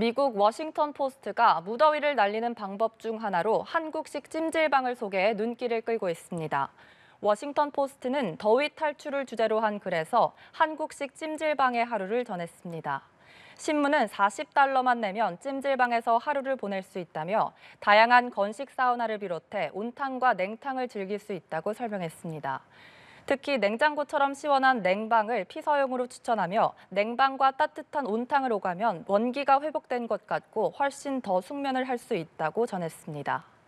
미국 워싱턴 포스트가 무더위를 날리는 방법 중 하나로 한국식 찜질방을 소개해 눈길을 끌고 있습니다. 워싱턴 포스트는 더위 탈출을 주제로 한 글에서 한국식 찜질방의 하루를 전했습니다. 신문은 40달러만 내면 찜질방에서 하루를 보낼 수 있다며 다양한 건식 사우나를 비롯해 온탕과 냉탕을 즐길 수 있다고 설명했습니다. 특히 냉장고처럼 시원한 냉방을 피서용으로 추천하며 냉방과 따뜻한 온탕을 오가면 원기가 회복된 것 같고 훨씬 더 숙면을 할 수 있다고 전했습니다.